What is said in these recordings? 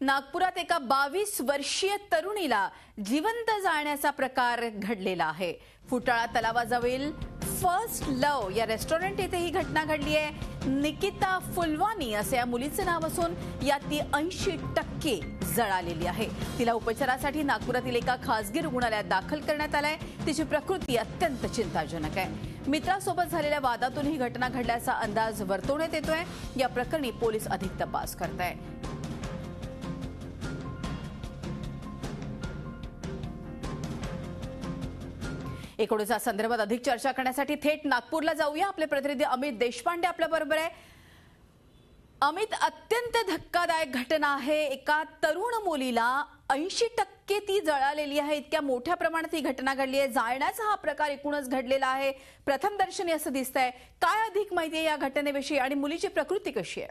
नागपुरात एका बावीस वर्षीय तरुणीला जिवंत जाळण्याचा प्रकार घडलेला आहे फुटाळा तलावाजवळील फर्स्ट लव या रेस्टॉरंट येथे ही घटना घडली आहे निकिता फुलवानी असे या मुलीचं नाव असून यात ती ऐंशी टक्के जळालेली आहे तिला उपचारासाठी नागपुरातील एका खासगी रुग्णालयात दाखल करण्यात आलाय तिची प्रकृती अत्यंत चिंताजनक आहे मित्रासोबत झालेल्या वादातून ही घटना घडल्याचा अंदाज वर्तवण्यात येतोय या प्रकरणी पोलीस अधिक तपास करत या संदर्भात अधिक चर्चा करण्यासाठी थेट नागपूरला जाऊया आपले प्रतिनिधी अमित देशपांडे आपल्या आहे अमित अत्यंत धक्कादायक घटना आहे एका तरुण मुलीला ऐंशी टक्के ती जळालेली आहे इतक्या मोठ्या प्रमाणात ही घटना घडली आहे जाळण्याचा हा प्रकार एकूणच घडलेला आहे प्रथमदर्शनी असं दिसतंय काय अधिक माहिती आहे या घटनेविषयी आणि मुलीची प्रकृती कशी आहे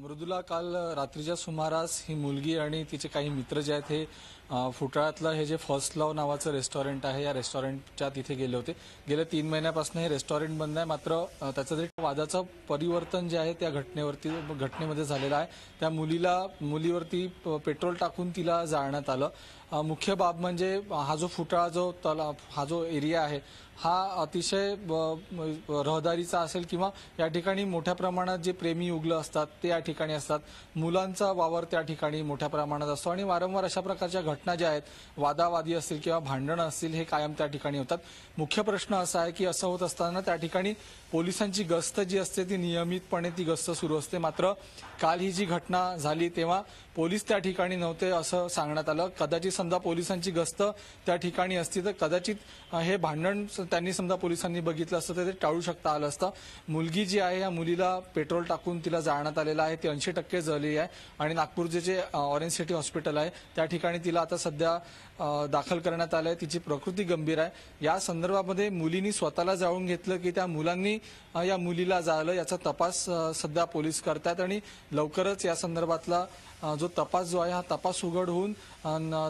मृदुला काल रात्रीच्या सुमारास ही मुलगी आणि तिचे काही मित्र जे आहेत हे फुटाळ्यातलं हे जे फर्स्ट लव नावाचं रेस्टॉरंट आहे या रेस्टॉरंटच्या तिथे गेले होते गेल्या तीन महिन्यापासून हे रेस्टॉरंट बंद आहे मात्र त्याचं जे वादाचं परिवर्तन जे आहे त्या घटनेवरती घटनेमध्ये झालेलं आहे त्या मुलीला मुलीवरती पेट्रोल टाकून तिला जाळण्यात आलं मुख्य बाब म्हणजे हा जो फुटाळा जो तलाव हा जो एरिया आहे हा अतिशय रहदारीचा असेल किंवा या ठिकाणी मोठ्या प्रमाणात जे प्रेमी उगलं असतात ते या ठिकाणी असतात मुलांचा वावर त्या ठिकाणी मोठ्या प्रमाणात असतो आणि वारंवार अशा प्रकारच्या घटना ज्या आहेत वादावादी असतील किंवा भांडणं असतील हे कायम त्या ठिकाणी होतात मुख्य प्रश्न असा आहे की असं होत असताना त्या ठिकाणी पोलिसांची गस्त जी असते ती नियमितपणे ती गस्त सुरू असते मात्र काल ही जी घटना झाली तेव्हा पोलीस त्या ठिकाणी नव्हते असं सांगण्यात आलं कदाचित समजा पोलिसांची गस्त त्या ठिकाणी असती तर कदाचित हे भांडण त्यांनी समजा पोलिसांनी बघितलं असतं तर ते टाळू शकता आलं असतं मुलगी जी आहे या मुलीला पेट्रोल टाकून तिला जाळण्यात आलेलं आहे ती ऐंशी टक्के जळली आहे आणि नागपूरचे जे ऑरेंज सिटी हॉस्पिटल आहे त्या ठिकाणी तिला आता सध्या दाखल करण्यात आलं आहे तिची प्रकृती गंभीर आहे या संदर्भामध्ये मुलींनी स्वतःला जाळून घेतलं की त्या मुलांनी या मुलीला झालं याचा तपास सध्या पोलीस करतात आणि लवकरच या संदर्भातला जो तपास जो आहे हा तपास उघड होऊन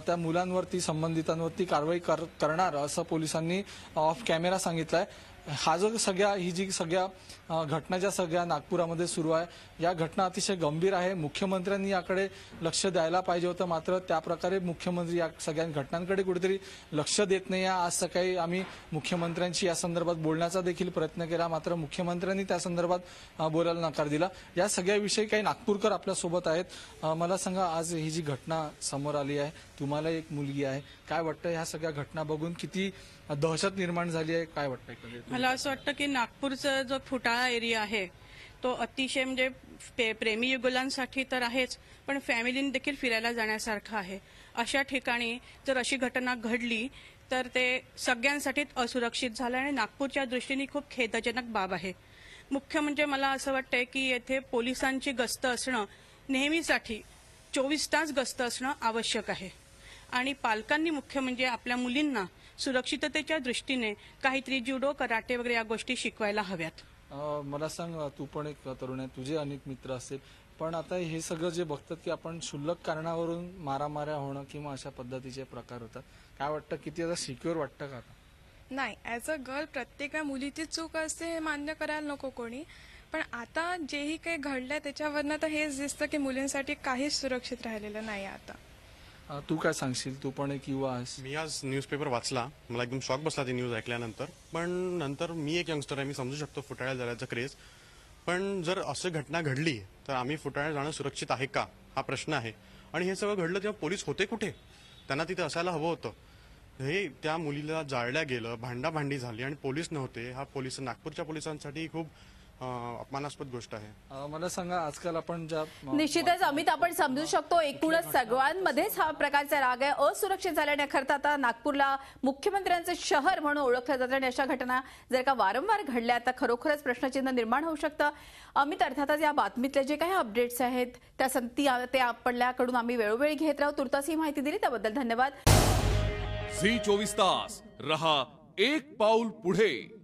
त्या मुलांवरती संबंधितांवरती कारवाई कर करणार असं पोलिसांनी ऑफ कॅमेरा सांगितलाय हा जो सगळ्या ही जी सगळ्या घटना ज्या सगळ्या नागपुरामध्ये सुरू आहे या घटना अतिशय गंभीर आहे मुख्यमंत्र्यांनी याकडे लक्ष द्यायला पाहिजे होतं मात्र त्या प्रकारे मुख्यमंत्री या सगळ्या घटनांकडे कुठेतरी लक्ष देत नाही आज सकाळी आम्ही मुख्यमंत्र्यांशी या संदर्भात बोलण्याचा देखील प्रयत्न केला मात्र मुख्यमंत्र्यांनी त्या संदर्भात बोलायला नकार दिला या सगळ्याविषयी काही नागपूरकर आपल्यासोबत आहेत मला सांगा आज ही जी घटना समोर आली आहे तुम्हाला एक मुलगी आहे काय वाटतं ह्या सगळ्या घटना बघून किती दहशत निर्माण झाली आहे काय वाटतं मला असं वाटतं की नागपूरचा जो फुटाळा एरिया आहे तो अतिशय म्हणजे प्रेमी युगलांसाठी तर आहेच पण फॅमिलीन देखील फिरायला जाण्यासारखा आहे अशा ठिकाणी जर अशी घटना घडली तर ते सगळ्यांसाठीच असुरक्षित झालं आणि नागपूरच्या दृष्टीने खूप खेदजनक बाब आहे मुख्य म्हणजे मला असं वाटतंय की येथे पोलिसांची गस्त असणं नेहमीसाठी चोवीस तास गस्त असणं आवश्यक आहे आणि पालकांनी मुख्य म्हणजे आपल्या मुलींना सुरक्षिततेच्या दृष्टीने काहीतरी जुडो कराटे वगैरे या गोष्टी शिकवायला हव्यात मला सांग तू पण एक तरुण आहे तुझे अनेक मित्र असतील पण आता हे सगळं जे बघतात की आपण क्षुल्लक कारणावरून मारामाऱ्या होणं किंवा अशा पद्धतीचे प्रकार होतात काय वाटतं किती आता सिक्युअर वाटतं का आता नाही ऍज अ गर्ल प्रत्येक मुलीची चूक असते हे मान्य करायला नको कोणी पण आता जेही काही घडलंय त्याच्यावरनं तर हेच दिसतं की मुलींसाठी काहीच सुरक्षित राहिलेलं नाही आता तू काय सांगशील तू पण एक युवा आहेस मी आज न्यूजपेपर वाचला मला एकदम शॉक बसला ती न्यूज ऐकल्यानंतर पण नंतर मी एक यंगस्टर आहे मी समजू शकतो फुटाळ्या जाण्याचा क्रेज पण जर असं घटना घडली तर आम्ही फुटाळ्या जाणं सुरक्षित आहे का हा प्रश्न आहे आणि हे सगळं घडलं तेव्हा पोलीस होते कुठे त्यांना तिथे असायला हवं होतं हे त्या मुलीला जाळल्या गेलं भांडाभांडी झाली आणि पोलीस नव्हते हा पोलीस नागपूरच्या पोलिसांसाठी खूप अपमानास्पद गोष्ट आहे मला सांगा आजकाल आपण ज्या निश्चितच अमित आपण समजू शकतो एकूणच सगळ्यांमध्येच हा प्रकारचा राग आहे असुरक्षित झाल्याने खरं तर आता नागपूरला मुख्यमंत्र्यांचं शहर म्हणून ओळखलं जातं आणि अशा घटना जर का वारंवार घडल्या तर खरोखरच प्रश्नचिन्ह निर्माण होऊ शकतं अमित अर्थातच या बातमीतले जे काही अपडेट्स आहेत त्या संती ते आपल्याकडून आम्ही वेळोवेळी घेत राहू तुर्तास ही माहिती दिली त्याबद्दल धन्यवाद झी चोवीस तास रहा एक पाऊल पुढे